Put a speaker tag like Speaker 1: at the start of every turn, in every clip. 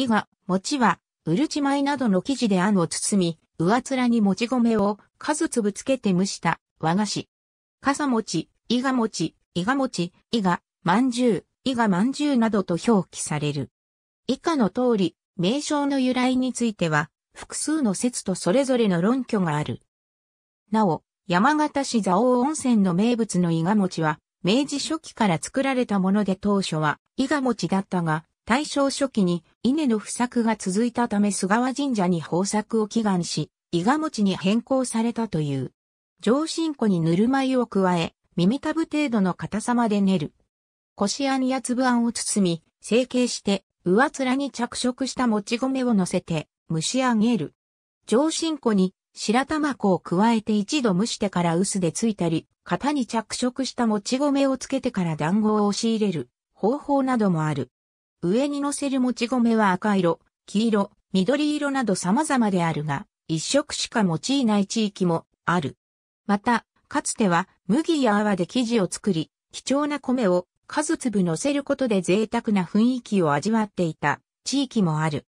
Speaker 1: 伊賀、餅は、うるち米などの生地で餡を包み、上面にもち米を数粒つけて蒸した和菓子。笠餅、伊賀餅、伊賀餅、伊賀、まんじゅう、いがまんじゅうなどと表記される。以下の通り、名称の由来については、複数の説とそれぞれの論拠がある。なお、山形市蔵王温泉の名物の伊賀餅は、明治初期から作られたもので当初は伊賀餅だったが、大正初期に稲の不作が続いたため菅和神社に豊作を祈願し、伊賀持に変更されたという。上新粉にぬるま湯を加え、耳たぶ程度の硬さまで練る。腰あんや粒あんを包み、成形して、上面に着色したもち米を乗せて、蒸し上げる。上新粉に白玉粉を加えて一度蒸してから薄でついたり、型に着色したもち米をつけてから団子を押し入れる方法などもある。上に乗せるもち米は赤色、黄色、緑色など様々であるが、一色しか用いない地域もある。また、かつては麦や泡で生地を作り、貴重な米を数粒乗せることで贅沢な雰囲気を味わっていた地域もある。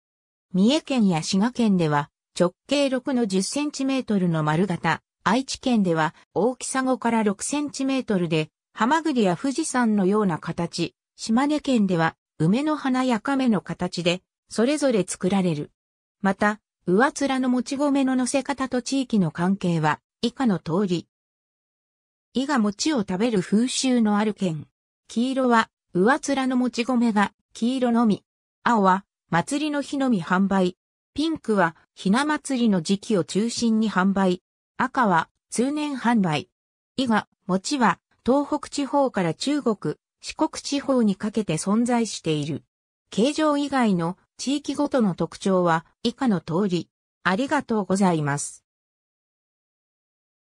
Speaker 1: 三重県や滋賀県では直径6の10センチメートルの丸型、愛知県では大きさ5から6センチメートルで、ハマグリや富士山のような形、島根県では梅の花や亀の形で、それぞれ作られる。また、上面のもち米の乗せ方と地域の関係は、以下の通り。伊が餅を食べる風習のある県。黄色は、上面のもち米が、黄色のみ。青は、祭りの日のみ販売。ピンクは、ひな祭りの時期を中心に販売。赤は、通年販売。伊が、餅は、東北地方から中国、四国地方にかけて存在している。形状以外の地域ごとの特徴は以下の通り。ありがとうございます。